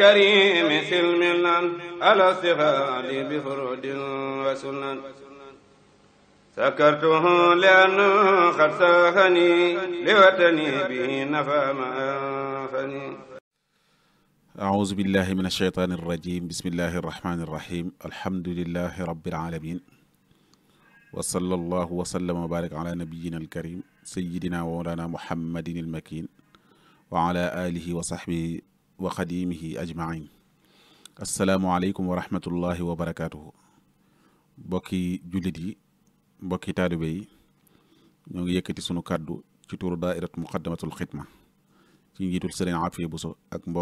الكريم في المنن على الثغال بفرود وسنن سكرته لأنه قد ساهني لوطني به نفى ما أنفني أعوذ بالله من الشيطان الرجيم بسم الله الرحمن الرحيم الحمد لله رب العالمين وصلى الله وسلم وبارك على نبينا الكريم سيدنا ومولانا محمد المكين وعلى آله وصحبه وقديمه أجمعين السلام عليكم ورحمة الله وبركاته بكي جلدي بكي تاربي نيو ييكتي سونو كادو تي دائره مقدمه الخدمه تي نجيتو سيرين عافيه بوسو اك